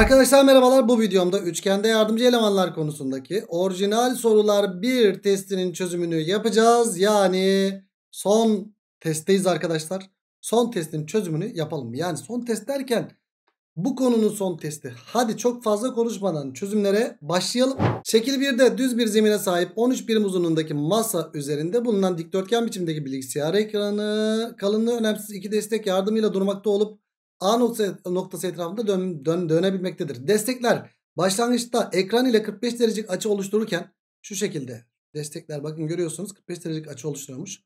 Arkadaşlar merhabalar bu videomda üçgende yardımcı elemanlar konusundaki orijinal sorular 1 testinin çözümünü yapacağız. Yani son testteyiz arkadaşlar. Son testin çözümünü yapalım. Yani son test derken bu konunun son testi. Hadi çok fazla konuşmadan çözümlere başlayalım. Şekil 1'de düz bir zemine sahip 13 birim uzunluğundaki masa üzerinde bulunan dikdörtgen biçimdeki bilgisayar ekranı kalınlığı önemsiz iki destek yardımıyla durmakta olup A noktası, etrafında dön, dön, dönebilmektedir. Destekler başlangıçta ekran ile 45 derecelik açı oluştururken şu şekilde destekler bakın görüyorsunuz 45 derecelik açı oluşturuyormuş.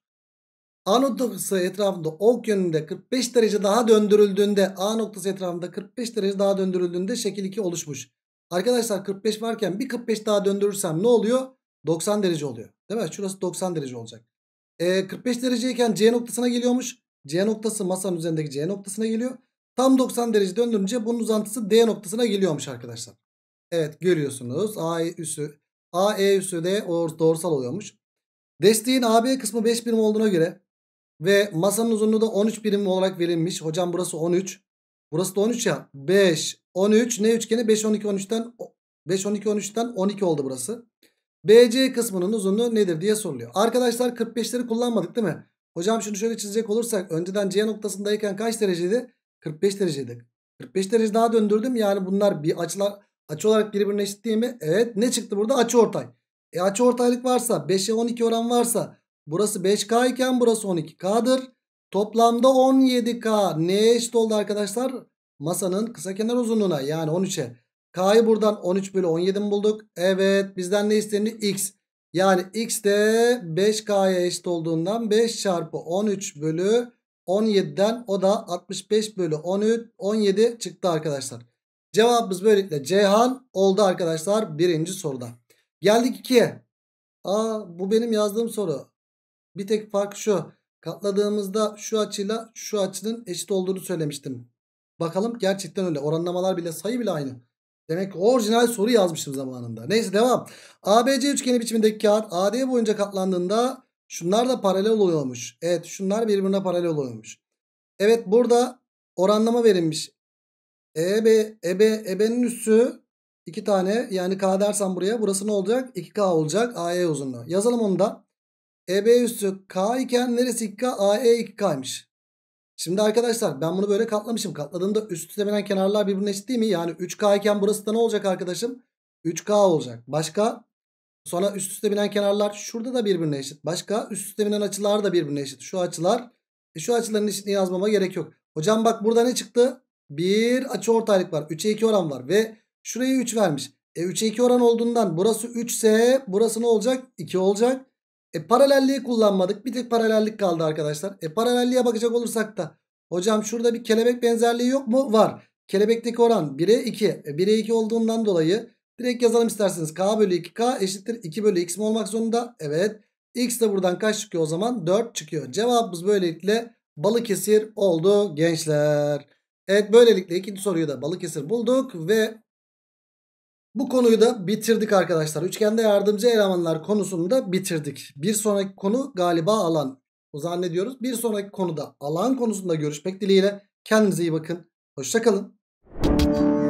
A noktası etrafında ok yönünde 45 derece daha döndürüldüğünde A noktası etrafında 45 derece daha döndürüldüğünde şekil 2 oluşmuş. Arkadaşlar 45 varken bir 45 daha döndürürsem ne oluyor? 90 derece oluyor. Değil mi? Şurası 90 derece olacak. E, 45 dereceyken C noktasına geliyormuş. C noktası masanın üzerindeki C noktasına geliyor. Tam 90 derece döndürünce bunun uzantısı D noktasına geliyormuş arkadaşlar. Evet görüyorsunuz. A üssü A E üssü D doğrusal oluyormuş. Desteğin AB kısmı 5 birim olduğuna göre ve masanın uzunluğu da 13 birim olarak verilmiş. Hocam burası 13. Burası da 13 ya. 5 13 ne üçgeni 5 12 13'ten 5 12 13'ten 12 oldu burası. BC kısmının uzunluğu nedir diye soruluyor. Arkadaşlar 45'leri kullanmadık değil mi? Hocam şunu şöyle çizecek olursak önceden C noktasındayken kaç dereceydi? 45 derecede. 45 derece daha döndürdüm. Yani bunlar bir açılar açı olarak birbirine eşit değil mi? Evet. Ne çıktı burada? Açı ortay. E açı ortaylık varsa 5'e 12 oran varsa burası 5K iken burası 12K'dır. Toplamda 17K neye eşit oldu arkadaşlar? Masanın kısa kenar uzunluğuna yani 13'e. K'yı buradan 13 bölü 17 mi bulduk? Evet bizden ne istendi? X. Yani X de 5K'ya eşit olduğundan 5 çarpı 13 bölü 17'den o da 65 bölü 13 17 çıktı arkadaşlar. Cevabımız böylelikle Ceyhan oldu arkadaşlar birinci soruda. Geldik 2'ye. Aa bu benim yazdığım soru. Bir tek fark şu. Katladığımızda şu açıyla şu açının eşit olduğunu söylemiştim. Bakalım gerçekten öyle. Oranlamalar bile sayı bile aynı. Demek ki orijinal soru yazmışım zamanında. Neyse devam. ABC üçgeni biçimindeki kağıt AD boyunca katlandığında Şunlar da paralel oluyormuş. Evet şunlar birbirine paralel oluyormuş. Evet burada oranlama verilmiş. EB, EB, EB'nin üssü 2 tane yani K dersen buraya burası ne olacak? 2K olacak AE uzunluğu. Yazalım onu da. EB üssü K iken neresi 2K? AE 2K'ymış. Şimdi arkadaşlar ben bunu böyle katlamışım. Katladığımda üst üste binen kenarlar birbirine eşit değil mi? Yani 3K iken burası da ne olacak arkadaşım? 3K olacak. Başka? Sonra üst üste binen kenarlar şurada da birbirine eşit. Başka üst üste binen açılar da birbirine eşit. Şu açılar e şu açıların eşitliğini yazmama gerek yok. Hocam bak burada ne çıktı? Bir açı ortaylık var. 3'e 2 oran var ve şuraya 3 vermiş. E 3'e 2 oran olduğundan burası 3 ise burası ne olacak? 2 olacak. E paralelliği kullanmadık. Bir tek paralellik kaldı arkadaşlar. E paralelliğe bakacak olursak da hocam şurada bir kelebek benzerliği yok mu? Var. Kelebekteki oran 1'e 2. E, 1'e 2 olduğundan dolayı Direkt yazalım isterseniz. K bölü 2K eşittir 2 bölü X mi olmak zorunda? Evet. X de buradan kaç çıkıyor o zaman? 4 çıkıyor. Cevabımız böylelikle Balıkesir oldu gençler. Evet böylelikle ikinci soruyu da Balıkesir bulduk ve bu konuyu da bitirdik arkadaşlar. Üçgende yardımcı elemanlar konusunu da bitirdik. Bir sonraki konu galiba alan. O zannediyoruz. Bir sonraki konuda alan konusunda görüşmek dileğiyle. Kendinize iyi bakın. Hoşçakalın.